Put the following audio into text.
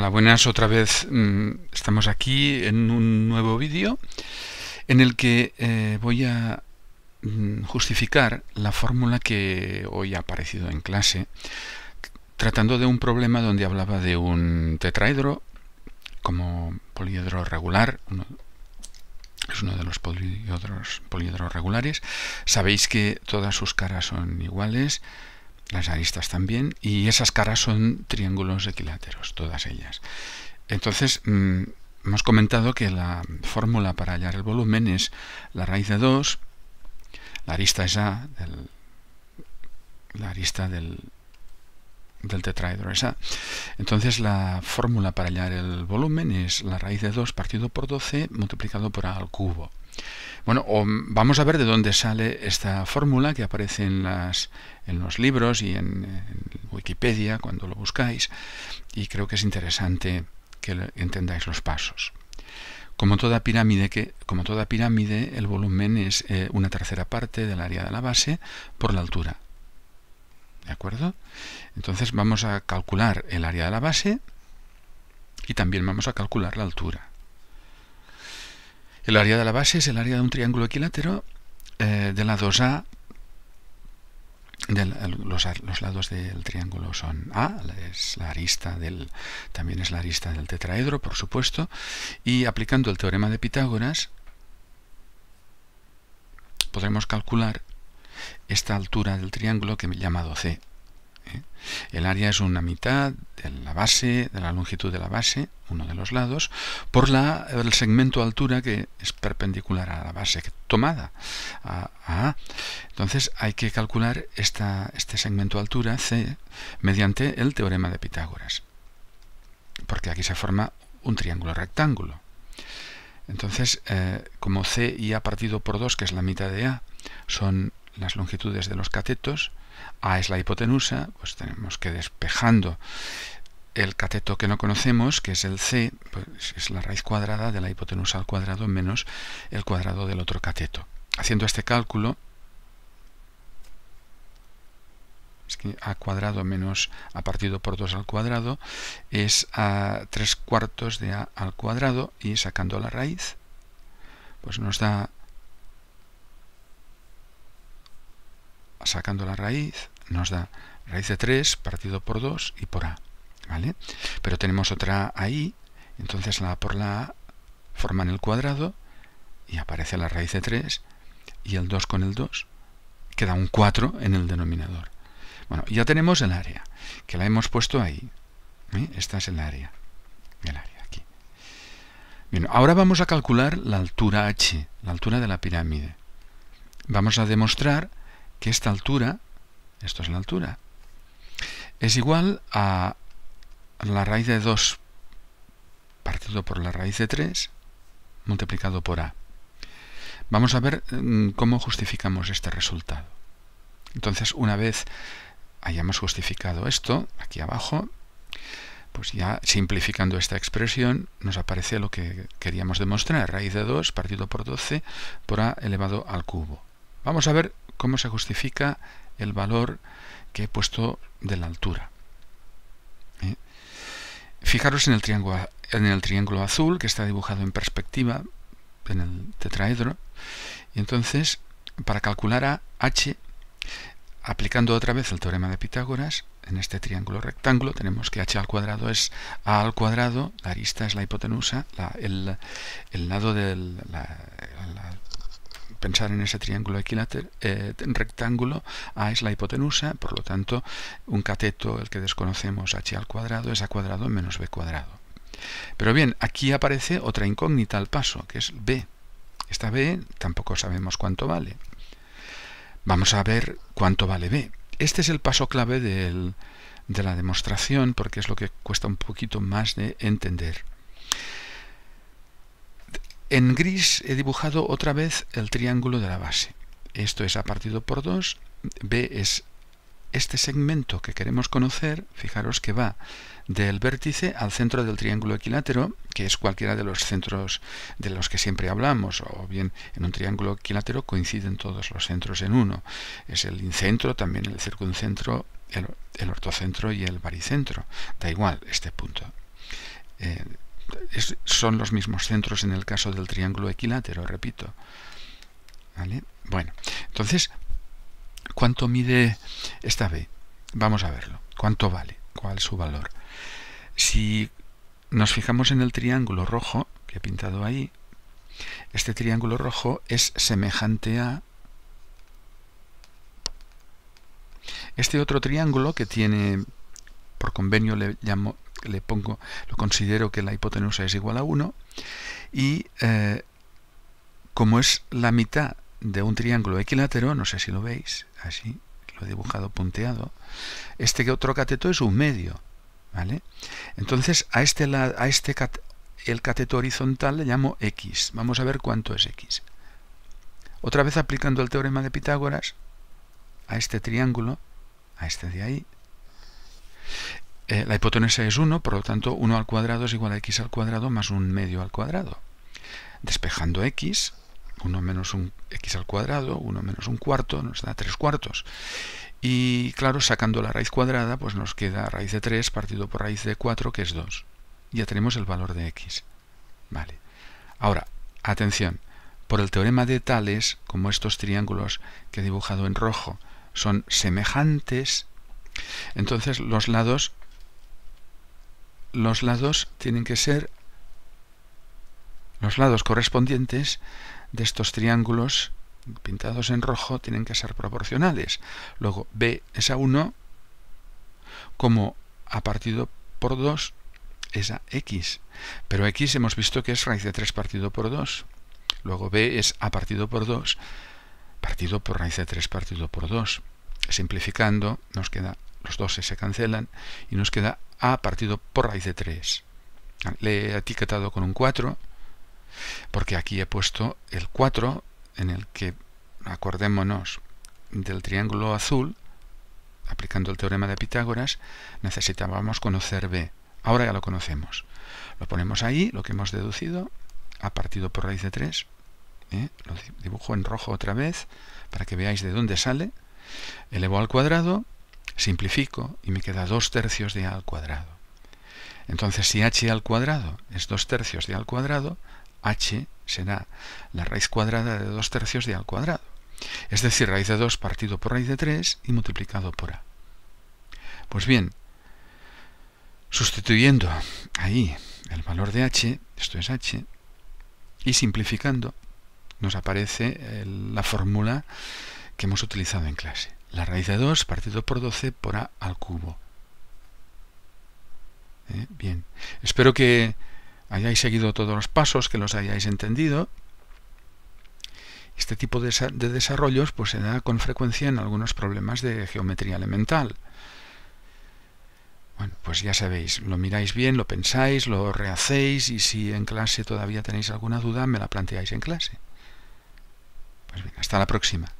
Hola, buenas otra vez. Mm, estamos aquí en un nuevo vídeo en el que eh, voy a mm, justificar la fórmula que hoy ha aparecido en clase tratando de un problema donde hablaba de un tetraedro como poliedro regular, es uno de los poliedros, poliedros regulares. Sabéis que todas sus caras son iguales, las aristas también, y esas caras son triángulos equiláteros, todas ellas. Entonces, mm, hemos comentado que la fórmula para hallar el volumen es la raíz de 2, la arista esa, la arista del del tetraedro Entonces la fórmula para hallar el volumen es la raíz de 2 partido por 12 multiplicado por A al cubo. Bueno, vamos a ver de dónde sale esta fórmula que aparece en, las, en los libros y en, Wikipedia cuando lo buscáis y creo que es interesante que entendáis los pasos. Como toda pirámide, que, como toda pirámide el volumen es eh, una tercera parte del área de la base por la altura, ¿De acuerdo? Entonces vamos a calcular el área de la base y también vamos a calcular la altura. El área de la base es el área de un triángulo equilátero eh, de lados A. los, lados del triángulo son A, es la arista del, también es la arista del tetraedro, por supuesto, y aplicando el teorema de Pitágoras podremos calcular esta altura del triángulo que he llamado C. ¿eh? El área es una mitad de la base, de la longitud de la base, uno de los lados, por la, el segmento altura que es perpendicular a la base tomada. A, a. Entonces hay que calcular este segmento altura C mediante el teorema de Pitágoras, porque aquí se forma un triángulo rectángulo. Entonces, eh, como C y A partido por 2, que es la mitad de A, son las longitudes de los catetos, A es la hipotenusa, pues tenemos que despejando el cateto que no conocemos, que es el C, pues es la raíz cuadrada de la hipotenusa al cuadrado menos el cuadrado del otro cateto. Haciendo este cálculo, es que a cuadrado menos a partido por 2 al cuadrado es a 3 cuartos de a al cuadrado y sacando la raíz, pues nos da sacando la raíz, nos da raíz de 3 partido por 2 y por a. ¿vale? Pero tenemos otra ahí, entonces la a por la a forman el cuadrado y aparece la raíz de 3 y el 2 con el 2 queda un 4 en el denominador. Bueno, ya tenemos el área, que la hemos puesto ahí. ¿eh? Esta es el área. área Bien, ahora vamos a calcular la altura h, la altura de la pirámide. Vamos a demostrar que esta altura, esto es la altura, es igual a la raíz de 2 partido por la raíz de 3 multiplicado por a. Vamos a ver mm, cómo justificamos este resultado. Entonces, una vez hayamos justificado esto, aquí abajo, pues ya simplificando esta expresión nos aparece lo que queríamos demostrar, raíz de 2 partido por 12 por a elevado al cubo. Vamos a ver cómo se justifica el valor que he puesto de la altura. ¿eh? Fijaros en el, triángulo, en el triángulo azul que está dibujado en perspectiva, en el tetraedro, y entonces para calcular a h, aplicando otra vez el teorema de Pitágoras, en este triángulo rectángulo tenemos que h al cuadrado es a al cuadrado, la arista es la hipotenusa, el, lado de la pensar en ese triángulo equilátero, eh, rectángulo, A es la hipotenusa, por lo tanto, un cateto, el que desconocemos, h al cuadrado, es a cuadrado menos b cuadrado. Pero bien, aquí aparece otra incógnita al paso, que es b. Esta b tampoco sabemos cuánto vale. Vamos a ver cuánto vale b. Este es el paso clave de la demostración, porque es lo que cuesta un poquito más de entender. En gris he dibujado otra vez el triángulo de la base. Esto es A partido por 2. B es este segmento que queremos conocer, fijaros que va del vértice al centro del triángulo equilátero, que es cualquiera de los centros de los que siempre hablamos, o bien en un triángulo equilátero coinciden todos los centros en uno. Es el incentro, también el circuncentro, el, ortocentro y el baricentro. Da igual este punto. Eh, son los mismos centros en el caso del triángulo equilátero, repito. Bueno, entonces, ¿cuánto mide esta B? Vamos a verlo. ¿Cuánto vale? ¿Cuál es su valor? Si nos fijamos en el triángulo rojo que he pintado ahí, este triángulo rojo es semejante a este otro triángulo que tiene, por convenio le, llamo, le pongo, lo considero que la hipotenusa es igual a 1 y eh, como es la mitad de un triángulo equilátero, no sé si lo veis, así lo he dibujado punteado, este otro cateto es un medio, ¿vale? Entonces a este, la, a este el cateto horizontal le llamo x, vamos a ver cuánto es x. Otra vez aplicando el teorema de Pitágoras a este triángulo, a este de ahí, eh, la hipotenusa es 1, por lo tanto 1 al cuadrado es igual a x al cuadrado más un medio al cuadrado. Despejando x, 1 menos x al cuadrado, 1 menos un cuarto, nos da 3 cuartos. Y claro, sacando la raíz cuadrada, pues nos queda raíz de 3 partido por raíz de 4, que es 2. Ya tenemos el valor de x. Vale. Ahora, atención, por el teorema de tales, como estos triángulos que he dibujado en rojo son semejantes, entonces los lados los lados tienen que ser los lados correspondientes de estos triángulos pintados en rojo tienen que ser proporcionales. Luego B es a 1 como a partido por 2 es a x. Pero x hemos visto que es raíz de 3 partido por 2. Luego b es a partido por 2 partido por raíz de 3 partido por 2. Simplificando nos queda los dos se cancelan y nos queda a partido por raíz de 3. Le he etiquetado con un 4 porque aquí he puesto el 4 en el que, acordémonos, del triángulo azul, aplicando el teorema de Pitágoras, necesitábamos conocer B. Ahora ya lo conocemos. Lo ponemos ahí, lo que hemos deducido, a partido por raíz de 3. ¿eh? Lo dibujo en rojo otra vez para que veáis de dónde sale. Elevo al cuadrado Simplifico y me queda 2 tercios de a al cuadrado. Entonces si h al cuadrado es 2 tercios de a al cuadrado, h será la raíz cuadrada de 2 tercios de a al cuadrado. Es decir, raíz de 2 partido por raíz de 3 y multiplicado por a. Pues bien, sustituyendo ahí el valor de h, esto es h, y simplificando, nos aparece la fórmula que hemos utilizado en clase la raíz de 2 partido por 12 por a al cubo. ¿Eh? Bien, espero que hayáis seguido todos los pasos, que los hayáis entendido. Este tipo de, desarrollos pues, se da con frecuencia en algunos problemas de geometría elemental. Bueno, pues ya sabéis, lo miráis bien, lo pensáis, lo rehacéis y si en clase todavía tenéis alguna duda, me la planteáis en clase. Pues bien, hasta la próxima.